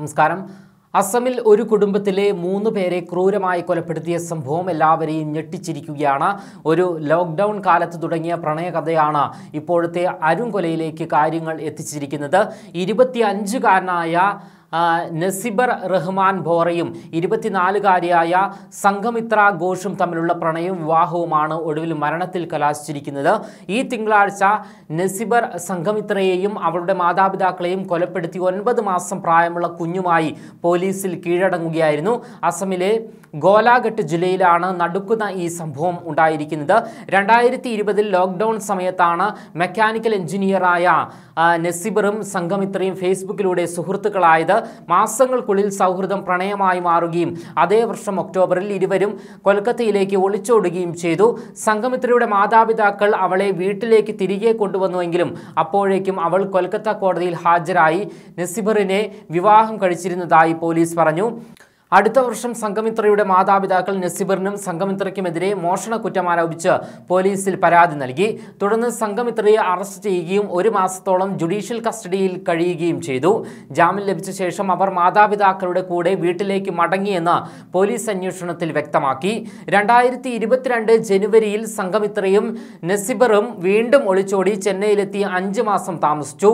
നമസ്കാരം അസമിൽ ഒരു കുടുംബത്തിലെ മൂന്ന് പേരെ ക്രൂരമായി കൊലപ്പെടുത്തിയ സംഭവം എല്ലാവരെയും ഞെട്ടിച്ചിരിക്കുകയാണ് ഒരു ലോക്ക്ഡൗൺ കാലത്ത് തുടങ്ങിയ പ്രണയകഥയാണ് ഇപ്പോഴത്തെ അരുംകൊലയിലേക്ക് കാര്യങ്ങൾ എത്തിച്ചിരിക്കുന്നത് ഇരുപത്തിയഞ്ചുകാരനായ നസിബർ റഹ്മാൻ ഭോറയും ഇരുപത്തിനാലുകാരിയായ സംഘമിത്ര ഘോഷും തമ്മിലുള്ള പ്രണയവും വിവാഹവുമാണ് ഒടുവിൽ മരണത്തിൽ കലാശിച്ചിരിക്കുന്നത് ഈ തിങ്കളാഴ്ച നസിബർ സംഘമിത്രയെയും അവളുടെ മാതാപിതാക്കളെയും കൊലപ്പെടുത്തി ഒൻപത് മാസം പ്രായമുള്ള കുഞ്ഞുമായി പോലീസിൽ കീഴടങ്ങുകയായിരുന്നു അസമിലെ ഗോലാഘട്ട് ജില്ലയിലാണ് നടുക്കുന്ന ഈ സംഭവം ഉണ്ടായിരിക്കുന്നത് രണ്ടായിരത്തി ഇരുപതിൽ ലോക്ക്ഡൗൺ സമയത്താണ് മെക്കാനിക്കൽ എഞ്ചിനീയറായ നസിബറും സംഘമിത്രയും ഫേസ്ബുക്കിലൂടെ സുഹൃത്തുക്കളായത് മാസങ്ങൾക്കുള്ളിൽ സൗഹൃദം പ്രണയമായി മാറുകയും അതേ വർഷം ഒക്ടോബറിൽ ഇരുവരും കൊൽക്കത്തയിലേക്ക് ഒളിച്ചോടുകയും ചെയ്തു സംഗമിത്രയുടെ മാതാപിതാക്കൾ അവളെ വീട്ടിലേക്ക് തിരികെ കൊണ്ടുവന്നുവെങ്കിലും അപ്പോഴേക്കും അവൾ കൊൽക്കത്ത കോടതിയിൽ ഹാജരായി നസിബറിനെ വിവാഹം കഴിച്ചിരുന്നതായി പോലീസ് പറഞ്ഞു അടുത്ത വർഷം സംഘമിത്രയുടെ മാതാപിതാക്കൾ നസീബറിനും സംഘമിത്രയ്ക്കുമെതിരെ മോഷണ കുറ്റം ആരോപിച്ച് പോലീസിൽ പരാതി നൽകി തുടർന്ന് സംഘമിത്രയെ അറസ്റ്റ് ചെയ്യുകയും ഒരു മാസത്തോളം ജുഡീഷ്യൽ കസ്റ്റഡിയിൽ കഴിയുകയും ചെയ്തു ജാമ്യം ലഭിച്ച ശേഷം അവർ മാതാപിതാക്കളുടെ കൂടെ വീട്ടിലേക്ക് മടങ്ങിയെന്ന് പോലീസ് അന്വേഷണത്തിൽ വ്യക്തമാക്കി രണ്ടായിരത്തി ഇരുപത്തിരണ്ട് ജനുവരിയിൽ സംഘമിത്രയും നസീബറും വീണ്ടും ഒളിച്ചോടി ചെന്നൈയിലെത്തി അഞ്ച് മാസം താമസിച്ചു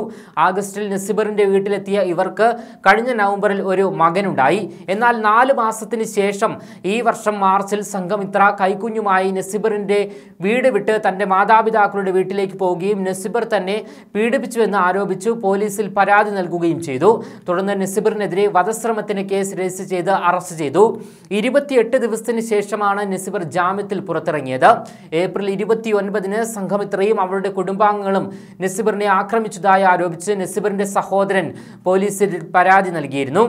ആഗസ്റ്റിൽ നസീബറിന്റെ വീട്ടിലെത്തിയ ഇവർക്ക് കഴിഞ്ഞ നവംബറിൽ ഒരു മകനുണ്ടായി എന്നാൽ നാല് മാസത്തിന് ശേഷം ഈ വർഷം മാർച്ചിൽ സംഘം ഇത്ര കൈക്കുഞ്ഞുമായി നസിബറിൻ്റെ വീട് വിട്ട് തൻ്റെ മാതാപിതാക്കളുടെ വീട്ടിലേക്ക് പോവുകയും നസിബർ തന്നെ പീഡിപ്പിച്ചുവെന്ന് ആരോപിച്ചു പോലീസിൽ പരാതി നൽകുകയും ചെയ്തു തുടർന്ന് നസിബറിനെതിരെ വധശ്രമത്തിന് കേസ് രജിസ്റ്റർ ചെയ്ത് അറസ്റ്റ് ചെയ്തു ഇരുപത്തിയെട്ട് ദിവസത്തിന് ശേഷമാണ് നസിബർ ജാമ്യത്തിൽ പുറത്തിറങ്ങിയത് ഏപ്രിൽ ഇരുപത്തി ഒൻപതിന് സംഘം ഇത്രയും അവരുടെ കുടുംബാംഗങ്ങളും നസിബറിനെ ആക്രമിച്ചതായി ആരോപിച്ച് നസിബറിന്റെ സഹോദരൻ പോലീസിൽ പരാതി നൽകിയിരുന്നു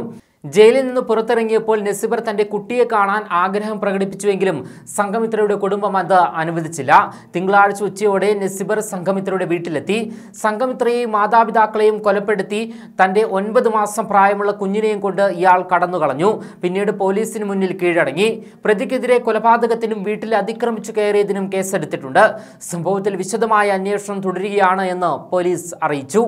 ജയിലിൽ നിന്ന് പുറത്തിറങ്ങിയപ്പോൾ നസീബർ തന്റെ കുട്ടിയെ കാണാൻ ആഗ്രഹം പ്രകടിപ്പിച്ചുവെങ്കിലും സംഘമിത്രയുടെ കുടുംബം അത് അനുവദിച്ചില്ല തിങ്കളാഴ്ച ഉച്ചയോടെ നസീബർ സംഘമിത്രയുടെ വീട്ടിലെത്തി സംഘമിത്രയെയും മാതാപിതാക്കളെയും കൊലപ്പെടുത്തി തന്റെ ഒൻപത് മാസം പ്രായമുള്ള കുഞ്ഞിനെയും കൊണ്ട് ഇയാൾ കടന്നു കളഞ്ഞു പിന്നീട് പോലീസിന് മുന്നിൽ കീഴടങ്ങി പ്രതിക്കെതിരെ കൊലപാതകത്തിനും വീട്ടിൽ അതിക്രമിച്ചു കയറിയതിനും കേസെടുത്തിട്ടുണ്ട് സംഭവത്തിൽ വിശദമായ അന്വേഷണം തുടരുകയാണ് എന്ന് പോലീസ് അറിയിച്ചു